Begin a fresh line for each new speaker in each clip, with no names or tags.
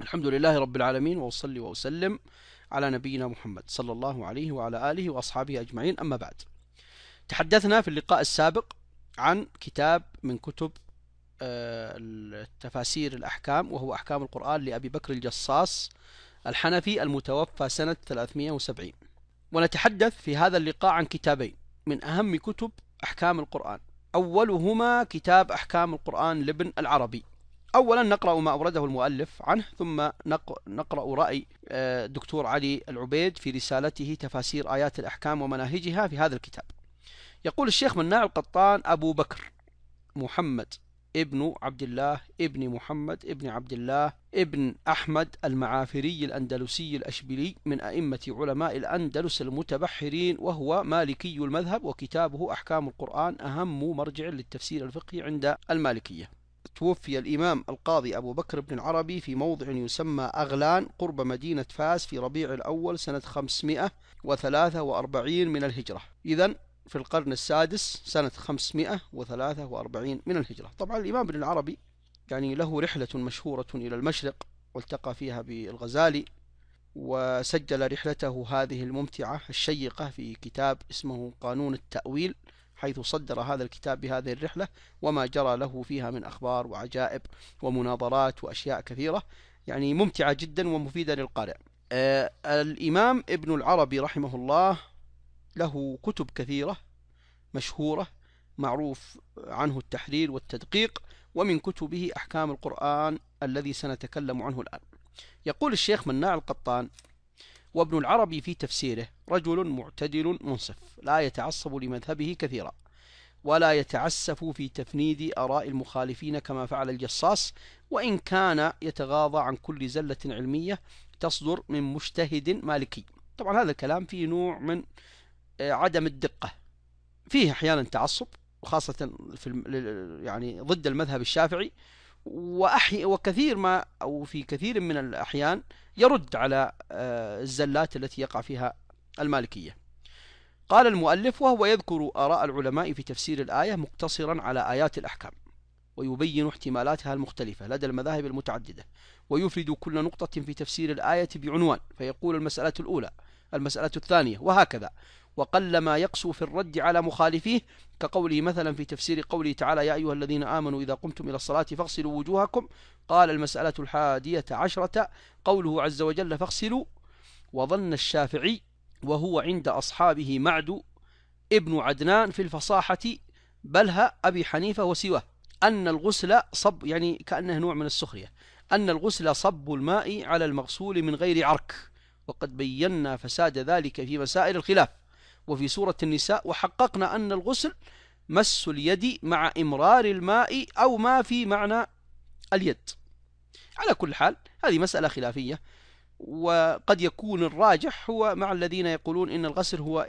الحمد لله رب العالمين وأصلي وأسلم على نبينا محمد صلى الله عليه وعلى آله وأصحابه أجمعين أما بعد تحدثنا في اللقاء السابق عن كتاب من كتب آه، التفاسير الأحكام وهو أحكام القرآن لأبي بكر الجصاص الحنفي المتوفى سنة 370 ونتحدث في هذا اللقاء عن كتابين من أهم كتب أحكام القرآن أولهما كتاب أحكام القرآن لابن العربي أولا نقرأ ما أورده المؤلف عنه ثم نقرأ رأي آه، دكتور علي العبيد في رسالته تفاسير آيات الأحكام ومناهجها في هذا الكتاب يقول الشيخ مناع القطان أبو بكر محمد ابن عبد الله ابن محمد ابن عبد الله ابن أحمد المعافري الأندلسي الأشبيلي من أئمة علماء الأندلس المتبحرين وهو مالكي المذهب وكتابه أحكام القرآن أهم مرجع للتفسير الفقهي عند المالكية توفي الإمام القاضي أبو بكر بن العربي في موضع يسمى أغلان قرب مدينة فاس في ربيع الأول سنة 543 من الهجرة إذا في القرن السادس سنة 543 من الهجرة طبعا الإمام ابن العربي يعني له رحلة مشهورة إلى المشرق والتقى فيها بالغزالي وسجل رحلته هذه الممتعة الشيقة في كتاب اسمه قانون التأويل حيث صدر هذا الكتاب بهذه الرحلة وما جرى له فيها من أخبار وعجائب ومناظرات وأشياء كثيرة يعني ممتعة جدا ومفيدة للقارئ آه الإمام ابن العربي رحمه الله له كتب كثيرة مشهورة معروف عنه التحرير والتدقيق ومن كتبه أحكام القرآن الذي سنتكلم عنه الآن يقول الشيخ مناع القطان وابن العربي في تفسيره رجل معتدل منصف لا يتعصب لمذهبه كثيرا ولا يتعسف في تفنيد آراء المخالفين كما فعل الجصاص وإن كان يتغاضى عن كل زلة علمية تصدر من مجتهد مالكي طبعا هذا الكلام فيه نوع من آه، عدم الدقة فيه أحيانا تعصب وخاصة في يعني ضد المذهب الشافعي وأحي وكثير ما أو في كثير من الأحيان يرد على آه، الزلات التي يقع فيها المالكية قال المؤلف وهو يذكر آراء العلماء في تفسير الآية مقتصرا على آيات الأحكام ويبين احتمالاتها المختلفة لدى المذاهب المتعددة ويفرد كل نقطة في تفسير الآية بعنوان فيقول المسألة الأولى المسألة الثانية وهكذا وقلما يقسو في الرد على مخالفيه كقوله مثلا في تفسير قوله تعالى يا أيها الذين آمنوا إذا قمتم إلى الصلاة فاغسلوا وجوهكم قال المسألة الحادية عشرة قوله عز وجل فاغسلوا وظن الشافعي وهو عند أصحابه معد ابن عدنان في الفصاحة بلها أبي حنيفة وسواه أن الغسل صب يعني كأنه نوع من السخرية أن الغسل صب الماء على المغسول من غير عرك وقد بينا فساد ذلك في مسائل الخلاف وفي سورة النساء وحققنا أن الغسل مس اليد مع إمرار الماء أو ما في معنى اليد على كل حال هذه مسألة خلافية وقد يكون الراجح هو مع الذين يقولون إن الغسل هو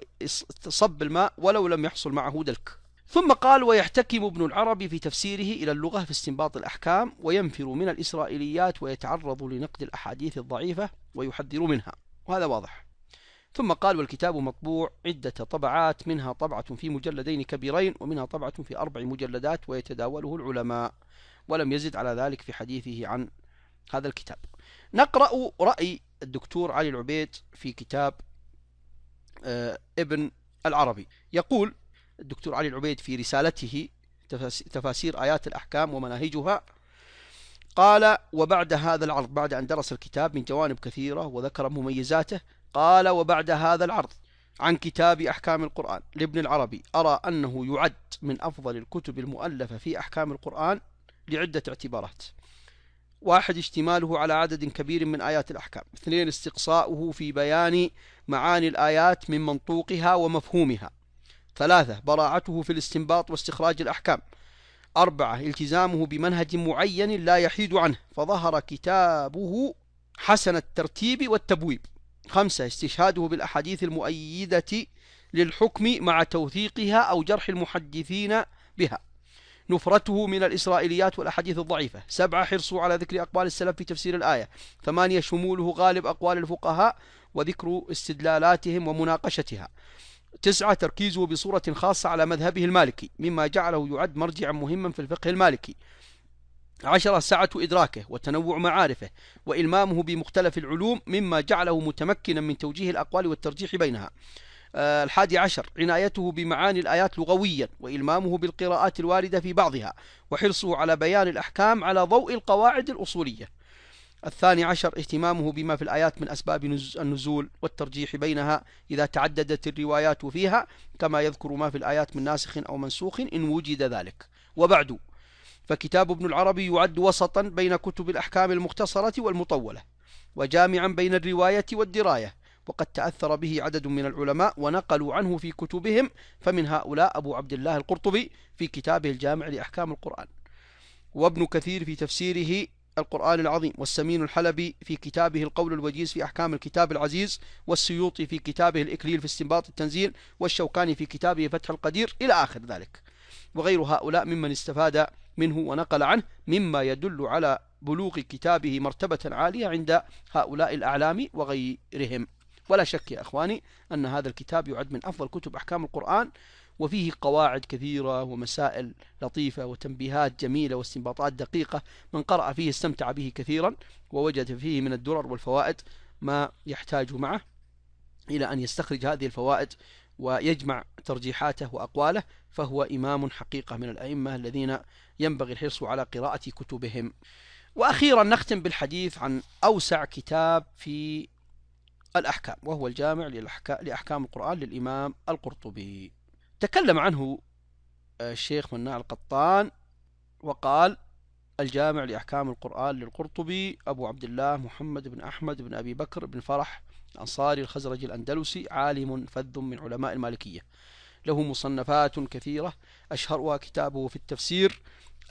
صب الماء ولو لم يحصل معه دلك ثم قال ويحتكم ابن العربي في تفسيره إلى اللغة في استنباط الأحكام وينفر من الإسرائيليات ويتعرض لنقد الأحاديث الضعيفة ويحذر منها وهذا واضح ثم قال والكتاب مطبوع عدة طبعات منها طبعة في مجلدين كبيرين ومنها طبعة في أربع مجلدات ويتداوله العلماء ولم يزد على ذلك في حديثه عن هذا الكتاب نقرأ رأي الدكتور علي العبيد في كتاب آه، ابن العربي يقول الدكتور علي العبيد في رسالته تفاسير آيات الأحكام ومناهجها قال وبعد هذا العرض بعد أن درس الكتاب من جوانب كثيرة وذكر مميزاته قال وبعد هذا العرض عن كتاب أحكام القرآن لابن العربي أرى أنه يعد من أفضل الكتب المؤلفة في أحكام القرآن لعدة اعتبارات واحد اشتماله على عدد كبير من آيات الأحكام اثنين استقصاؤه في بيان معاني الآيات من منطوقها ومفهومها ثلاثة براعته في الاستنباط واستخراج الأحكام أربعة التزامه بمنهج معين لا يحيد عنه فظهر كتابه حسن الترتيب والتبويب خمسة استشهاده بالأحاديث المؤيدة للحكم مع توثيقها أو جرح المحدثين بها نفرته من الإسرائيليات والأحاديث الضعيفة سبعة حرصوا على ذكر أقوال السلف في تفسير الآية ثمانية شموله غالب أقوال الفقهاء وذكر استدلالاتهم ومناقشتها تسعة تركيزه بصورة خاصة على مذهبه المالكي مما جعله يعد مرجعا مهما في الفقه المالكي عشرة سعة إدراكه وتنوع معارفه وإلمامه بمختلف العلوم مما جعله متمكنا من توجيه الأقوال والترجيح بينها آه، الحادي عشر عنايته بمعاني الآيات لغويا وإلمامه بالقراءات الواردة في بعضها وحرصه على بيان الأحكام على ضوء القواعد الأصولية الثاني عشر اهتمامه بما في الآيات من أسباب النزول والترجيح بينها إذا تعددت الروايات فيها كما يذكر ما في الآيات من ناسخ أو منسوخ إن وجد ذلك وبعد فكتاب ابن العربي يعد وسطا بين كتب الأحكام المختصرة والمطولة وجامعا بين الرواية والدراية وقد تأثر به عدد من العلماء ونقلوا عنه في كتبهم فمن هؤلاء أبو عبد الله القرطبي في كتابه الجامع لأحكام القرآن وابن كثير في تفسيره القرآن العظيم والسمين الحلبي في كتابه القول الوجيز في أحكام الكتاب العزيز والسيوطي في كتابه الإكليل في استنباط التنزيل والشوكاني في كتابه فتح القدير إلى آخر ذلك وغير هؤلاء ممن استفاد منه ونقل عنه مما يدل على بلوغ كتابه مرتبة عالية عند هؤلاء الأعلام وغيرهم ولا شك يا أخواني أن هذا الكتاب يعد من أفضل كتب أحكام القرآن وفيه قواعد كثيرة ومسائل لطيفة وتنبيهات جميلة واستنباطات دقيقة من قرأ فيه استمتع به كثيرا ووجد فيه من الدرر والفوائد ما يحتاج معه إلى أن يستخرج هذه الفوائد ويجمع ترجيحاته وأقواله فهو إمام حقيقة من الأئمة الذين ينبغي الحرص على قراءة كتبهم وأخيرا نختم بالحديث عن أوسع كتاب في الأحكام وهو الجامع لأحكام القرآن للإمام القرطبي تكلم عنه آه، الشيخ مناع القطان وقال الجامع لأحكام القرآن للقرطبي أبو عبد الله محمد بن أحمد بن أبي بكر بن فرح الأنصاري الخزرجي الأندلسي عالم فذ من علماء المالكية له مصنفات كثيرة أشهرها كتابه في التفسير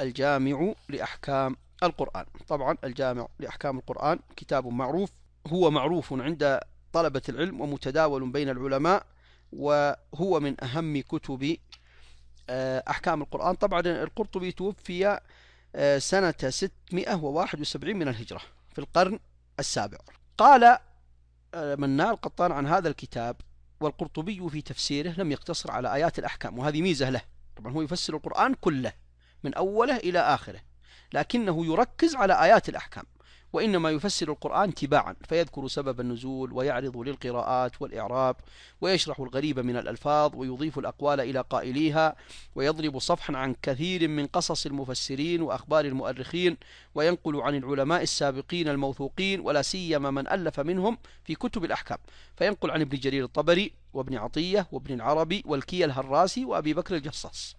الجامع لأحكام القرآن طبعا الجامع لأحكام القرآن كتاب معروف هو معروف عند طلبة العلم ومتداول بين العلماء وهو من أهم كتب آه، أحكام القرآن طبعا القرطبي توفي آه، سنة 671 من الهجرة في القرن السابع قال آه، منال قطان عن هذا الكتاب والقرطبي في تفسيره لم يقتصر على آيات الأحكام وهذه ميزة له طبعا هو يفسر القرآن كله من أوله إلى آخره لكنه يركز على آيات الأحكام وإنما يفسر القرآن تباعا فيذكر سبب النزول ويعرض للقراءات والإعراب ويشرح الغريب من الألفاظ ويضيف الأقوال إلى قائليها ويضرب صفحا عن كثير من قصص المفسرين وأخبار المؤرخين وينقل عن العلماء السابقين الموثوقين ولا سيما من ألف منهم في كتب الأحكام فينقل عن ابن جرير الطبري وابن عطية وابن العربي والكي الهراسي وأبي بكر الجصاص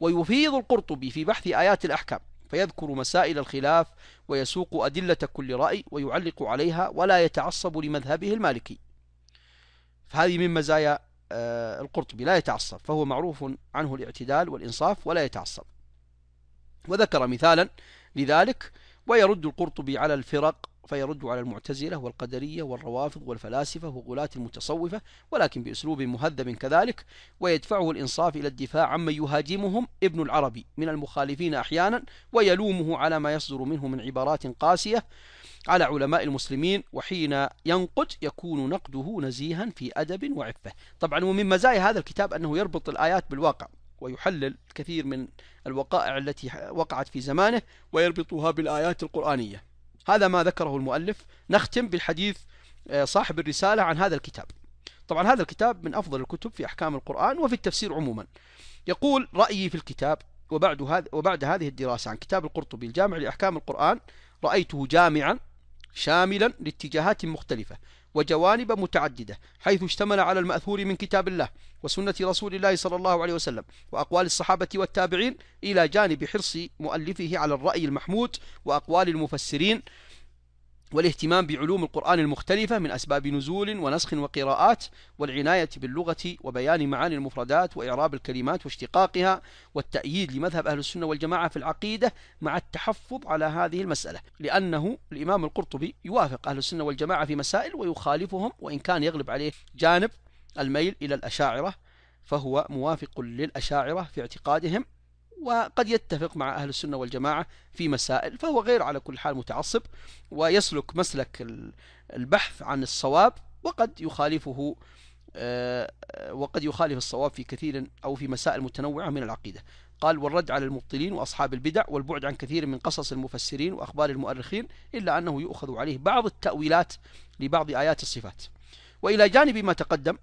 ويفيض القرطبي في بحث آيات الأحكام فيذكر مسائل الخلاف ويسوق أدلة كل رأي ويعلق عليها ولا يتعصب لمذهبه المالكي فهذه من مزايا آه، القرطبي لا يتعصب فهو معروف عنه الاعتدال والإنصاف ولا يتعصب وذكر مثالا لذلك ويرد القرطبي على الفرق فيرد على المعتزلة والقدرية والروافض والفلاسفة وغلاة المتصوفة ولكن بأسلوب مهذب كذلك ويدفعه الإنصاف إلى الدفاع عمن يهاجمهم ابن العربي من المخالفين أحيانا ويلومه على ما يصدر منه من عبارات قاسية على علماء المسلمين وحين ينقد يكون نقده نزيها في أدب وعفة طبعا ومن مزايا هذا الكتاب أنه يربط الآيات بالواقع ويحلل كثير من الوقائع التي وقعت في زمانه ويربطها بالآيات القرآنية هذا ما ذكره المؤلف نختم بالحديث آه، صاحب الرسالة عن هذا الكتاب طبعا هذا الكتاب من أفضل الكتب في أحكام القرآن وفي التفسير عموما يقول رأيي في الكتاب وبعد, هذ وبعد هذه الدراسة عن كتاب القرطبي الجامع لأحكام القرآن رأيته جامعا شاملا لاتجاهات مختلفة وجوانب متعددة حيث اشتمل على المأثور من كتاب الله وسنة رسول الله صلى الله عليه وسلم وأقوال الصحابة والتابعين إلى جانب حرص مؤلفه على الرأي المحمود وأقوال المفسرين والاهتمام بعلوم القرآن المختلفة من أسباب نزول ونسخ وقراءات والعناية باللغة وبيان معاني المفردات وإعراب الكلمات واشتقاقها والتأييد لمذهب أهل السنة والجماعة في العقيدة مع التحفظ على هذه المسألة لأنه الإمام القرطبي يوافق أهل السنة والجماعة في مسائل ويخالفهم وإن كان يغلب عليه جانب الميل إلى الأشاعرة فهو موافق للأشاعرة في اعتقادهم وقد يتفق مع أهل السنة والجماعة في مسائل فهو غير على كل حال متعصب ويسلك مسلك البحث عن الصواب وقد يخالفه آه، وقد يخالف الصواب في كثير أو في مسائل متنوعة من العقيدة قال والرد على المبطلين وأصحاب البدع والبعد عن كثير من قصص المفسرين وأخبار المؤرخين إلا أنه يؤخذ عليه بعض التأويلات لبعض آيات الصفات وإلى جانب ما تقدم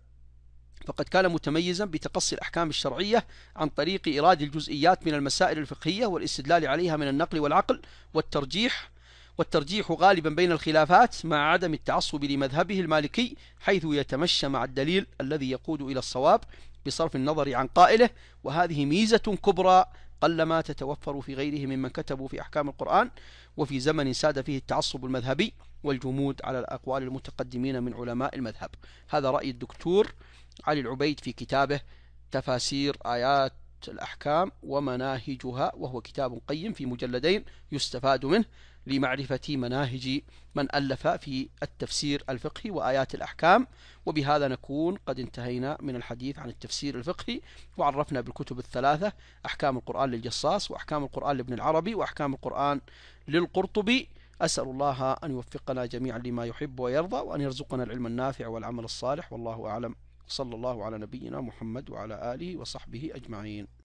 فقد كان متميزا بتقصي الأحكام الشرعية عن طريق إيراد الجزئيات من المسائل الفقهية والاستدلال عليها من النقل والعقل والترجيح والترجيح غالبا بين الخلافات مع عدم التعصب لمذهبه المالكي حيث يتمشى مع الدليل الذي يقود إلى الصواب بصرف النظر عن قائله وهذه ميزة كبرى قلما تتوفر في غيره ممن كتبوا في أحكام القرآن وفي زمن ساد فيه التعصب المذهبي والجمود على الأقوال المتقدمين من علماء المذهب هذا رأي الدكتور علي العبيد في كتابه تفاسير آيات الأحكام ومناهجها وهو كتاب قيم في مجلدين يستفاد منه لمعرفة مناهج من ألف في التفسير الفقهي وآيات الأحكام وبهذا نكون قد انتهينا من الحديث عن التفسير الفقهي وعرفنا بالكتب الثلاثة أحكام القرآن للجصاص وأحكام القرآن لابن العربي وأحكام القرآن للقرطبي أسأل الله أن يوفقنا جميعا لما يحب ويرضى وأن يرزقنا العلم النافع والعمل الصالح والله أعلم صلى الله على نبينا محمد وعلى آله وصحبه أجمعين